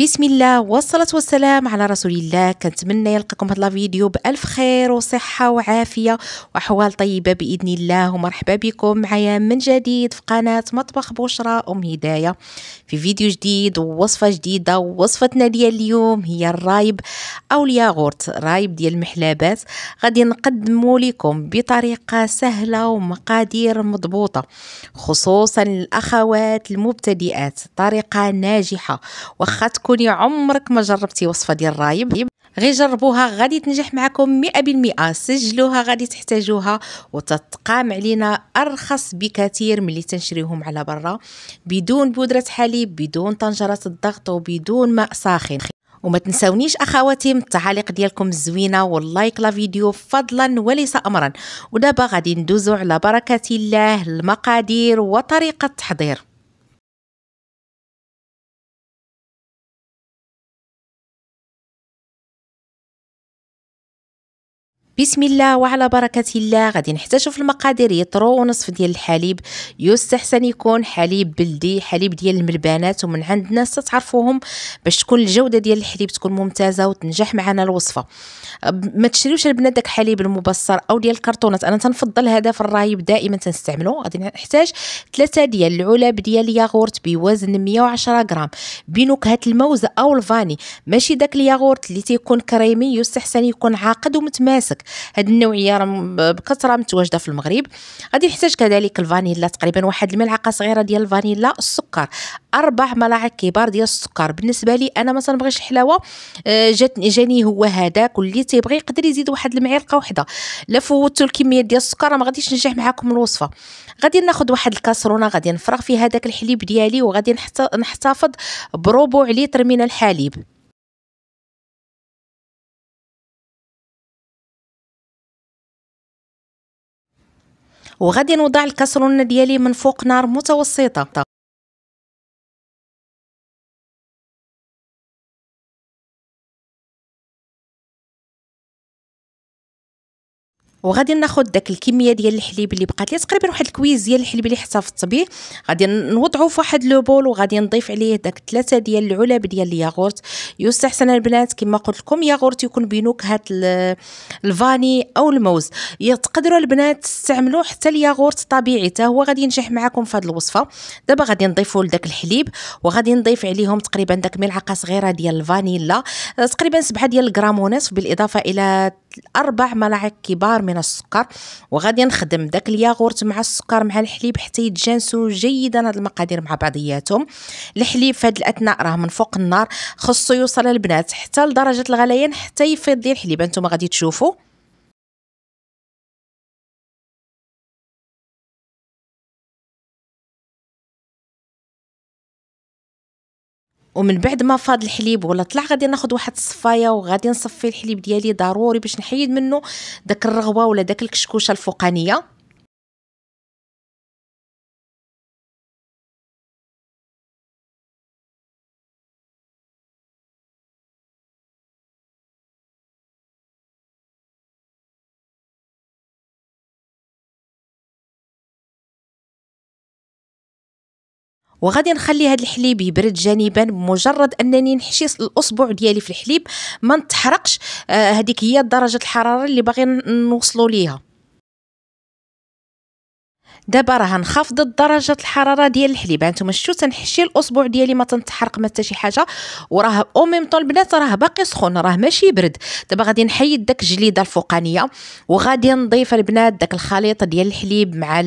بسم الله والصلاة والسلام على رسول الله كنتمنى يلقاكم هذا الفيديو بألف خير وصحة وعافية وأحوال طيبة بإذن الله ومرحبا بكم معايا من جديد في قناة مطبخ بشرى أم هداية في فيديو جديد ووصفة جديدة ووصفتنا ديال اليوم هي الرايب أو الياغورت رايب ديال المحلابات غادي نقدمه لكم بطريقة سهلة ومقادير مضبوطة خصوصا الأخوات المبتدئات طريقة ناجحة وخا تكوني عمرك ما جربتي وصفه ديال رايب غير جربوها غادي تنجح معكم 100% سجلوها غادي تحتاجوها وتتقام علينا ارخص بكثير من اللي تنشريهم على برا بدون بودره حليب بدون طنجره الضغط وبدون ماء ساخن وما تنسونيش اخواتي التعاليق ديالكم الزوينه واللايك لفيديو فضلا وليس امرا ودابا غادي ندوزو على بركه الله المقادير وطريقه التحضير بسم الله وعلى بركة الله غادي نحتاجو في المقادير يطرو ونصف ديال الحليب يستحسن يكون حليب بلدي حليب ديال الملبانات ومن عند ناس تعرفوهم باش تكون الجودة ديال الحليب تكون ممتازة وتنجح معنا الوصفة ما تشريوش البنات داك الحليب المبصر او ديال الكرتونات انا تنفضل هذا في الرايب دائما تنستعملو غادي نحتاج ثلاثة ديال العلب ديال الياغورت بوزن 110 غرام بنكهة الموز او الفاني ماشي داك الياغورت اللي تيكون كريمي يستحسن يكون عاقد ومتماسك هذه النوعيه راه بكثره متواجده في المغرب غادي نحتاج كذلك الفانيلا تقريبا واحد الملعقه صغيره ديال الفانيلا السكر اربع ملاعق كبار ديال السكر بالنسبه لي انا ما تنبغيش الحلاوه آه، جاتني جاني هو هذاك واللي تيبغي يقدر يزيد واحد المعلقه وحده لا فوتو الكميه ديال السكر ما غاديش ننجح معاكم الوصفه غادي ناخذ واحد الكاسرونه غادي نفرغ فيها داك الحليب ديالي وغادي نحتفظ بربع لتر من الحليب وغادي نوضع الكاسرونه ديالي من فوق نار متوسطه وغادي ناخذ داك الكميه ديال الحليب اللي بقات لي تقريبا واحد الكويز ديال الحليب اللي احتفظت به غادي نوضعو في واحد لو بول وغادي نضيف عليه داك ثلاثه ديال العلب ديال الياغورت يستحسن البنات كما قلت لكم ياغورت يكون بنكهه الفاني او الموز تقدروا البنات تستعملوا حتى الياغورت طبيعي حتى هو غادي ينجح معكم في هذه الوصفه دابا غادي نضيفوا لذاك الحليب وغادي نضيف عليهم تقريبا داك ملعقه صغيره ديال الفانيلا تقريبا سبعة ديال الغرام ونصف بالاضافه الى أربع ملاعق كبار من السكر وغادي نخدم داك الياغورت مع السكر مع الحليب حتى يتجانسوا جيدا هاد المقادير مع بعضياتهم الحليب في هاد الأثناء راه من فوق النار خصو يوصل البنات حتى لدرجة الغليان حتى يفيض الحليب انتم غادي تشوفوا ومن بعد ما فاض الحليب ولا طلع غادي ناخذ واحد الصفايه وغادي نصفي الحليب ديالي ضروري باش نحيد منه داك الرغوه ولا داك الكشكوشه الفوقانيه وغادي نخلي هذا الحليب يبرد جانبا بمجرد انني نحشي الاصبع ديالي في الحليب ما نتحرقش هذيك آه، هي درجه الحراره اللي باغي نوصلوا ليها دابا راه نخفض درجه الحراره ديال الحليب هانتوما شتو تنحشي الاصبع ديالي ما تنتحرق ما حتى شي حاجه وراه او ميم طون البنات راه باقي سخون راه ماشي برد دابا غادي نحيد داك الجليده الفوقانيه وغادي نضيف البنات داك الخليط ديال الحليب مع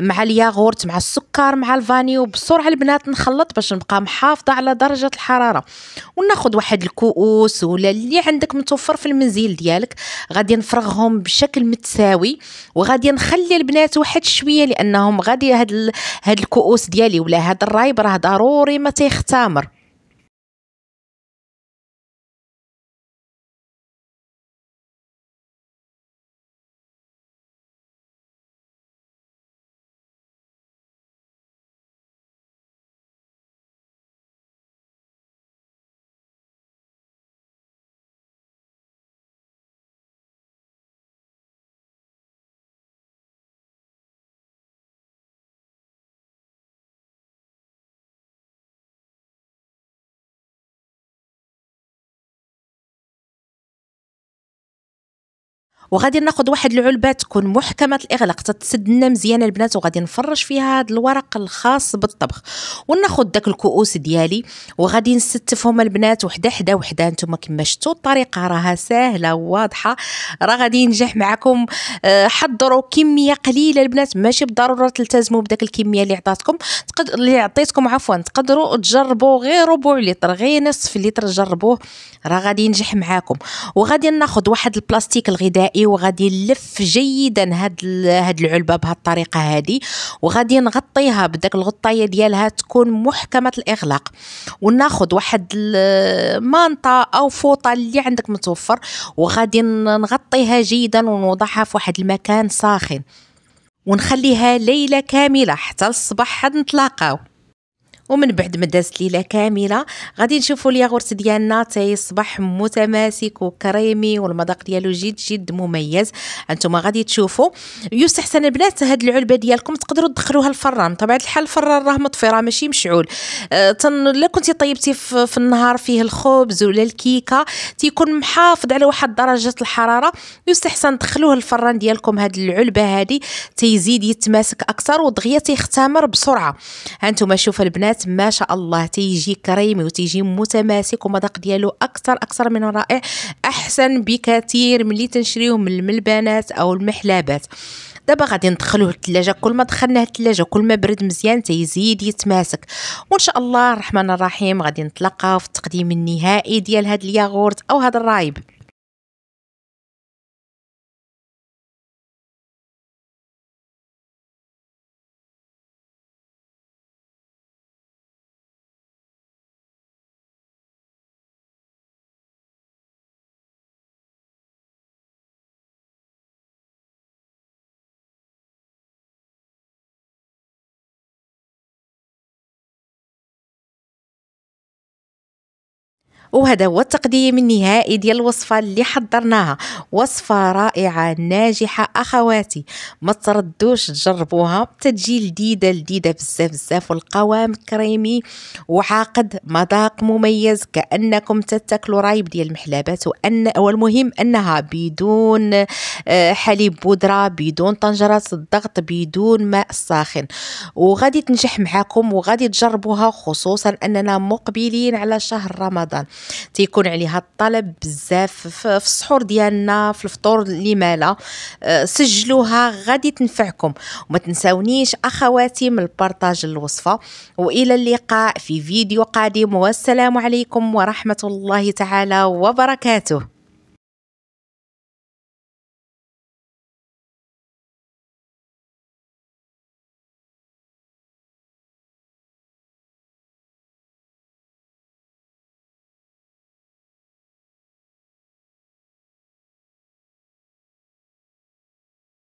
مع الياغورت مع السكر مع الفاني بسرعه البنات نخلط باش نبقى محافظه على درجه الحراره وناخذ واحد الكؤوس ولا اللي عندك متوفر في المنزل ديالك غادي نفرغهم بشكل متساوي وغادي نخلي البنات واحد شويه شويه لانهم غادي هاد هاد الكؤوس ديالي ولا هاد الرايب راه ضروري ما تيختمر وغادي ناخد واحد العلبه تكون محكمه الاغلاق تتسد لنا مزيان البنات وغادي نفرش فيها هاد الورق الخاص بالطبخ وناخد داك الكؤوس ديالي وغادي نستفهم البنات وحده حدا وحده نتوما كما شتو الطريقه راها سهله وواضحه راه غادي ينجح معكم آه، حضروا كميه قليله البنات ماشي بالضروره تلتزموا بداك الكميه اللي عطاتكم اللي عطيتكم عفوا تقدروا تجربوا غير ربع لتر غير نصف لتر جربوه راه غادي ينجح معاكم وغادي ناخد واحد البلاستيك الغذائي الغذائي وغادي نلف جيدا هاد هاد العلبه بهالطريقه هذه وغادي نغطيها بداك الغطايه ديالها تكون محكمه الاغلاق وناخذ واحد المانطا او فوطه اللي عندك متوفر وغادي نغطيها جيدا ونوضعها في واحد المكان ساخن ونخليها ليله كامله حتى الصباح حد نتلاقاو ومن بعد ما دازت ليله كامله غادي نشوفوا الياغورت ديالنا تيصبح متماسك وكريمي والمذاق ديالو جد جد مميز انتم غادي تشوفوا يستحسن البنات هاد العلبه ديالكم تقدروا تدخلوها الفران طبعا الحال الفران راه مطفي راه ماشي مشعول أه تن... لا كنتي طيبتي في... النهار فيه الخبز ولا الكيكه تيكون محافظ على واحد درجه الحراره يستحسن تدخلوه الفران ديالكم هاد العلبه هادي تيزيد يتماسك اكثر ودغيا تيختمر بسرعه هانتوما شوفوا البنات النبات ما شاء الله تيجي كريمي وتيجي متماسك ومذاق ديالو اكثر اكثر من رائع احسن بكثير من اللي تنشريوه من الملبانات او المحلابات دابا غادي ندخلوه الثلاجه كل ما دخلناه الثلاجه كل ما برد مزيان تيزيد يتماسك وان شاء الله الرحمن الرحيم غادي نتلاقاو في التقديم النهائي ديال هذا الياغورت او هذا الرايب وهذا هو التقديم النهائي ديال الوصفه اللي حضرناها وصفه رائعه ناجحه اخواتي ما تردوش تجربوها تجي لذيذه لذيذه بزاف بزاف والقوام كريمي وعاقد مذاق مميز كانكم تتاكلوا رايب ديال المحلابات وان والمهم انها بدون آه، حليب بودره بدون طنجره الضغط بدون ماء ساخن وغادي تنجح معاكم وغادي تجربوها خصوصا اننا مقبلين على شهر رمضان تيكون عليها الطلب بزاف في السحور ديالنا في الفطور اللي مالا آه، سجلوها غادي تنفعكم وما تنساونيش اخواتي من البارطاج الوصفه والى اللقاء في فيديو قادم والسلام عليكم ورحمه الله تعالى وبركاته